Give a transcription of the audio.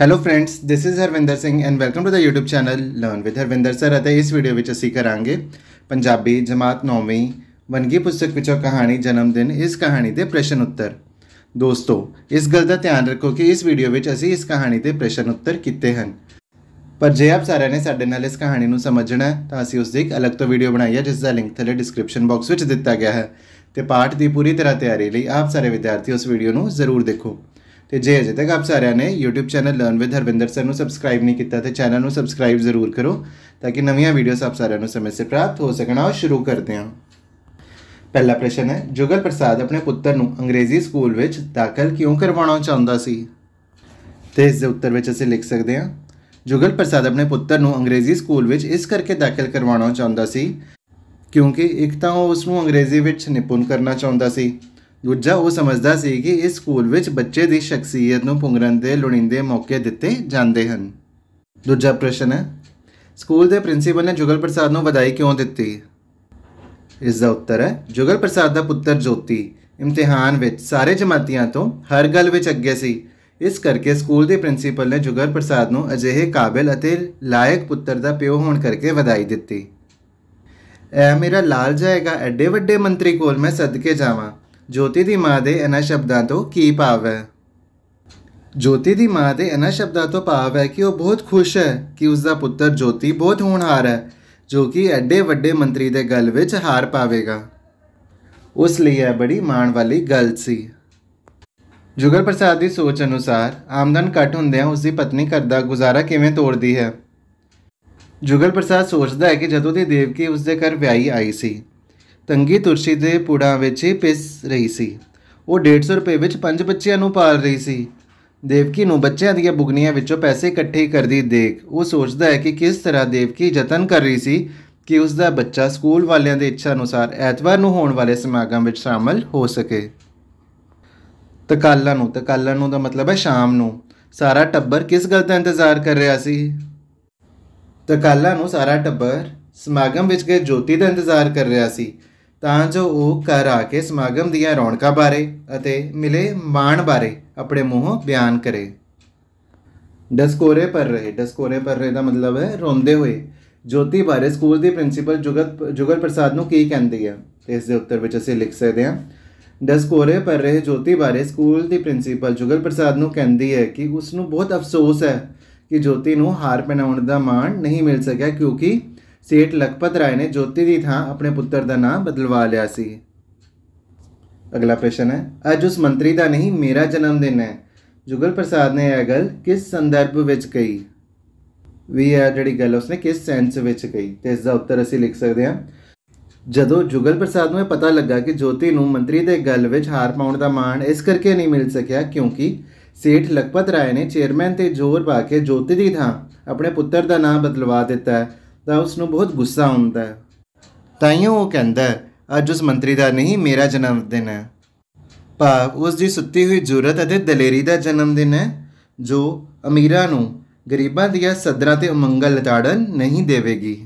hello friends this is Harvinder Singh and welcome to the YouTube channel learn with Harvinder sir ਅਤੇ ਇਸ video ਵਿੱਚ ਅਸੀਂ ਕਰਾਂਗੇ ਪੰਜਾਬੀ ਜਮਾਤ 9ਵੀਂ ਵਨਗੀ ਪੁਸਤਕ ਵਿੱਚੋਂ ਕਹਾਣੀ ਜਨਮ ਦਿਨ ਇਸ ਕਹਾਣੀ ਦੇ ਪ੍ਰਸ਼ਨ ਉੱਤਰ ਦੋਸਤੋ ਇਸ ਗੱਲ ਦਾ ਧਿਆਨ ਰੱਖੋ ਕਿ ਇਸ ਵੀਡੀਓ ਵਿੱਚ ਅਸੀਂ ਇਸ ਕਹਾਣੀ ਦੇ ਪ੍ਰਸ਼ਨ ਉੱਤਰ ਕੀਤੇ ਹਨ ਪਰ ਜੇ ਆਪ ਸਾਰਿਆਂ ਨੇ ਸਾਡੇ ਨਾਲ ਇਸ ਕਹਾਣੀ ਨੂੰ ਸਮਝਣਾ ਤਾਂ ਅਸੀਂ ਉਸ ਦੀ ਇੱਕ ਅਲੱਗ ਤੋਂ ਵੀਡੀਓ ਬਣਾਈ ਹੈ ਜਿਸ ਦਾ ਲਿੰਕ ਥੱਲੇ ਡਿਸਕ੍ਰਿਪਸ਼ਨ ਬਾਕਸ ਵਿੱਚ ਦਿੱਤਾ ਗਿਆ ਹੈ ਤੇ ਪਾਠ ਦੀ ਪੂਰੀ ਤਰ੍ਹਾਂ ਤਿਆਰੀ ਲਈ ਆਪ ਸਾਰੇ ਵਿਦਿਆਰਥੀ ਉਸ ਵੀਡੀਓ ਨੂੰ ਜ਼ਰੂਰ ਦੇਖੋ ਤੇ ਜੇ ਅਜੇ ਤੱਕ ਆਪ ਸਾਰਿਆਂ ਨੇ YouTube channel learn with Harvinder sir ਨੂੰ ਸਬਸਕ੍ਰਾਈਬ ਨਹੀਂ ਕੀਤਾ ਤੇ ਚੈਨਲ ਨੂੰ ਸਬਸਕ੍ਰਾਈਬ ਜ਼ਰੂਰ ਕਰੋ ਤਾਂ ਕਿ ਨਵੀਆਂ ਵੀਡੀਓਸ ਆਪ ਸਾਰਿਆਂ ਨੂੰ ਸਮੇਂ ਸਿਰ ਪ੍ਰਾਪਤ ਹੋ ਸਕਣ ਆਓ ਸ਼ੁਰੂ ਕਰਦੇ ਹਾਂ ਪਹਿਲਾ ਪ੍ਰਸ਼ਨ ਹੈ ਜੁਗਲ ਪ੍ਰਸਾਦ ਆਪਣੇ ਪੁੱਤਰ ਨੂੰ ਅੰਗਰੇਜ਼ੀ ਸਕੂਲ ਵਿੱਚ ਦਾਖਲ ਕਿਉਂ ਕਰਵਾਉਣਾ ਚਾਹੁੰਦਾ ਸੀ ਤੇ ਇਸ ਦੇ ਉੱਤਰ ਵਿੱਚ ਅਸੀਂ ਲਿਖ ਸਕਦੇ ਹਾਂ ਜੁਗਲ ਪ੍ਰਸਾਦ ਆਪਣੇ ਪੁੱਤਰ ਨੂੰ ਅੰਗਰੇਜ਼ੀ ਸਕੂਲ ਵਿੱਚ ਇਸ ਕਰਕੇ ਦਾਖਲ ਕਰਵਾਉਣਾ ਚਾਹੁੰਦਾ ਸੀ ਕਿਉਂਕਿ ਇੱਕ ਤਾਂ ਉਹ ਉਸ ਨੂੰ ਅੰਗਰੇਜ਼ੀ ਵਿੱਚ ਨਿਪੁੰਨ ਕਰਨਾ ਚਾਹੁੰਦਾ ਸੀ ਦੂਜਾ ਉਹ ਸਮਝਦਾ ਸੀ ਕਿ ਇਸ ਸਕੂਲ ਵਿੱਚ ਬੱਚੇ ਦੀ ਸ਼ਖਸੀਅਤ ਨੂੰ ਪੁੰਗਰਨ ਦੇ ਲੋੜੀਂਦੇ ਮੌਕੇ ਦਿੱਤੇ ਜਾਂਦੇ ਹਨ ਦੂਜਾ ਪ੍ਰਸ਼ਨ ਹੈ ਸਕੂਲ ਦੇ ਪ੍ਰਿੰਸੀਪਲ ਨੇ ਜੁਗਲ ਪ੍ਰਸਾਦ ਨੂੰ ਵਧਾਈ ਕਿਉਂ ਦਿੱਤੀ ਇਸ ਦਾ ਉੱਤਰ ਹੈ ਜੁਗਲ ਪ੍ਰਸਾਦ ਦਾ ਪੁੱਤਰ ਜੋਤੀ ਇਮਤਿਹਾਨ ਵਿੱਚ ਸਾਰੇ ਜਮਾਤੀਆਂ ਤੋਂ ਹਰ ਗੱਲ ਵਿੱਚ ਅੱਗੇ ਸੀ ਇਸ ਕਰਕੇ ਸਕੂਲ ਦੇ ਪ੍ਰਿੰਸੀਪਲ ਨੇ ਜੁਗਲ ਪ੍ਰਸਾਦ ਨੂੰ ਅਜਿਹੇ ਕਾਬਿਲ ਅਤੇ ਲਾਇਕ ਪੁੱਤਰ ਦਾ ਪਿਓ ਹੋਣ ਕਰਕੇ ਵਧਾਈ ਦਿੱਤੀ ਐ ਮੇਰਾ ਲਾਲ ਜਾਏਗਾ ਐਡੇ ਵੱਡੇ ਮੰਤਰੀ ਕੋਲ ਮੈਂ ਸਦਕੇ ਜਾਵਾਂ ਜੋਤੀ ਦੀ ਮਾਂ ਦੇ ਇਹਨਾਂ ਸ਼ਬਦਾਂ ਤੋਂ ਕੀ ਭਾਵ ਹੈ ਜੋਤੀ ਦੀ ਮਾਂ ਦੇ ਇਹਨਾਂ ਸ਼ਬਦਾਂ ਤੋਂ ਭਾਵ ਹੈ ਕਿ ਉਹ ਬਹੁਤ ਖੁਸ਼ ਹੈ ਕਿ ਉਸ ਦਾ ਪੁੱਤਰ ਜੋਤੀ ਬਹੁਤ ਹੋਣਹਾਰ ਹੈ ਜੋ ਕਿ ਐਡੇ ਵੱਡੇ ਮੰਤਰੀ ਦੇ ਗਲ ਵਿੱਚ ਹਾਰ ਪਾਵੇਗਾ ਉਸ ਲਈ ਇਹ ਬੜੀ ਮਾਣ ਵਾਲੀ ਗੱਲ ਸੀ ਜੁਗਲ ਪ੍ਰਸਾਦ ਦੀ ਸੋਚ ਅਨੁਸਾਰ ਆਮਦਨ ਘਟ ਹੁੰਦਿਆਂ ਉਸ ਦੀ ਪਤਨੀ ਘਰ ਦਾ ਗੁਜ਼ਾਰਾ ਕਿਵੇਂ ਤੋੜਦੀ ਹੈ ਜੁਗਲ ਪ੍ਰਸਾਦ ਸੋਚਦਾ ਹੈ ਕਿ ਜਦੋਂ ਦੀ ਦੇਵਕੀ ਉਸ ਦੇ ਘਰ ਵਿਆਹੀ ਆਈ ਸੀ ਤੰਗੀ ਤੁਰਸ਼ੀ ਦੇ ਪੂੜਾਂ ਵਿੱਚ ਹੀ ਪਿਸ ਰਹੀ ਸੀ ਉਹ 150 ਰੁਪਏ ਵਿੱਚ ਪੰਜ ਬੱਚਿਆਂ ਨੂੰ ਪਾਲ ਰਹੀ ਸੀ ਦੇਵਕੀ ਨੂੰ ਬੱਚਿਆਂ ਦੀਆਂ ਬੁਗਨੀਆਂ ਵਿੱਚੋਂ ਪੈਸੇ ਇਕੱਠੇ ਕਰਦੀ ਦੇਖ ਉਹ ਸੋਚਦਾ ਹੈ ਕਿ ਕਿਸ ਤਰ੍ਹਾਂ ਦੇਵਕੀ ਯਤਨ ਕਰ ਰਹੀ ਸੀ ਕਿ ਉਸ ਦਾ ਬੱਚਾ ਸਕੂਲ ਵਾਲਿਆਂ ਦੀ ਇੱਛਾ ਅਨੁਸਾਰ ਐਤਵਾਰ ਨੂੰ ਹੋਣ ਵਾਲੇ ਸਮਾਗਮ ਵਿੱਚ ਸ਼ਾਮਲ ਹੋ ਸਕੇ ਤਕਾਲਾ ਨੂੰ ਤਕਾਲਾ ਨੂੰ ਦਾ ਮਤਲਬ ਹੈ ਸ਼ਾਮ ਨੂੰ ਸਾਰਾ ਟੱਬਰ ਕਿਸ ਗੱਲ ਦਾ ਇੰਤਜ਼ਾਰ ਕਰ ਰਿਹਾ ਸੀ ਤਕਾਲਾ ਨੂੰ ਸਾਰਾ ਟੱਬਰ ਸਮਾਗਮ ਵਿੱਚ ਗਏ ਜੋਤੀ ਦਾ ਇੰਤਜ਼ਾਰ ਕਰ ਰਿਹਾ ਸੀ ਤਾਂ ਜੋ ਉਹ ਘਰ ਆ ਕੇ ਸਮਾਗਮ ਦੀਆਂ ਰੌਣਕਾਂ ਬਾਰੇ ਅਤੇ ਮਿਲੇ ਮਾਣ ਬਾਰੇ ਆਪਣੇ ਮੂੰਹੋਂ ਬਿਆਨ ਕਰੇ ਡਸਕੋਰੇ ਪਰ ਰਹੇ ਡਸਕੋਰੇ ਪਰ ਰਹੇ ਦਾ ਮਤਲਬ ਹੈ ਰੋਂਦੇ ਹੋਏ ਜੋਤੀ ਬਾਰੇ ਸਕੂਲ ਦੀ ਪ੍ਰਿੰਸੀਪਲ ਜੁਗਤ ਜੁਗਲ ਪ੍ਰਸਾਦ ਨੂੰ ਕੀ ਕਹਿੰਦੀ ਹੈ ਇਸ ਦੇ ਉੱਤਰ ਵਿੱਚ ਅਸੀਂ ਲਿਖ ਸਕਦੇ ਹਾਂ ਡਸਕੋਰੇ ਪਰ ਰਹੇ ਜੋਤੀ ਬਾਰੇ ਸਕੂਲ ਦੀ ਪ੍ਰਿੰਸੀਪਲ ਜੁਗਲ ਪ੍ਰਸਾਦ ਨੂੰ ਕਹਿੰਦੀ ਹੈ ਕਿ ਉਸ ਨੂੰ ਬਹੁਤ ਅਫਸੋਸ ਹੈ ਕਿ ਜੋਤੀ ਨੂੰ ਹਾਰ ਪਹਿਨਾਉਣ ਦਾ ਮਾਣ ਨਹੀਂ ਮਿਲ ਸਕਿਆ ਕਿਉਂਕਿ ਸੇਠ ਲਖਪਤ ਰਾਏ ਨੇ ਜੋਤੀ ਦੀ ਥਾਂ ਆਪਣੇ ਪੁੱਤਰ ਦਾ ਨਾਮ ਬਦਲਵਾ ਲਿਆ ਸੀ ਅਗਲਾ ਪ੍ਰਸ਼ਨ ਹੈ ਅੱਜ ਉਸ ਮੰਤਰੀ ਦਾ ਨਹੀਂ ਮੇਰਾ ਜਨਮ ਦਿਨ ਹੈ ਜੁਗਲ ਪ੍ਰਸਾਦ ਨੇ ਇਹ ਗੱਲ ਕਿਸ ਸੰਦਰਭ ਵਿੱਚ ਕਹੀ ਵੀ ਇਹ ਜਿਹੜੀ ਗੱਲ ਉਸਨੇ ਕਿਸ ਸੈਂਸ ਵਿੱਚ ਕਹੀ ਤੇ ਇਸ ਦਾ ਉੱਤਰ ਅਸੀਂ ਲਿਖ ਸਕਦੇ ਹਾਂ ਜਦੋਂ ਜੁਗਲ ਪ੍ਰਸਾਦ ਨੂੰ ਇਹ ਪਤਾ ਲੱਗਾ ਕਿ ਜੋਤੀ ਨੂੰ ਮੰਤਰੀ ਦੇ ਗੱਲ ਵਿੱਚ ਹਾਰ ਪਾਉਣ ਦਾ ਮਾਣ ਇਸ ਕਰਕੇ ਨਹੀਂ ਮਿਲ ਸਕਿਆ ਕਿਉਂਕਿ ਸੇਠ ਲਖਪਤ ਰਾਏ ਨੇ ਚੇਅਰਮੈਨ ਤੇ ਜ਼ੋਰ ਪਾ ਕੇ ਜੋਤੀ ਦੀ ਥਾਂ ਆਪਣੇ ਪੁੱਤਰ ਦਾ ਨਾਮ ਬਦਲਵਾ ਦਿੱਤਾ ਹੈ ਤਾਂ ਉਸ ਨੂੰ ਬਹੁਤ ਗੁੱਸਾ ਆਉਂਦਾ ਹੈ ਤਾਈਓ ਉਹ ਕਹਿੰਦਾ ਅੱਜ ਉਸ ਮੰਤਰੀ ਦਾ ਨਹੀਂ ਮੇਰਾ ਜਨਮ ਦਿਨ ਹੈ ਭਾਵ ਉਸ ਦੀ ਸੁੱਤੀ ਹੋਈ ਜੁਰਤ ਅਤੇ ਦਲੇਰੀ ਦਾ ਜਨਮ ਦਿਨ ਹੈ ਜੋ ਅਮੀਰਾਂ ਨੂੰ ਗਰੀਬਾਂ ਦੀਆਂ ਸਦਰਾਂ ਤੇ ਉਮੰਗਾਂ ਲਟਾੜਨ ਨਹੀਂ ਦੇਵੇਗੀ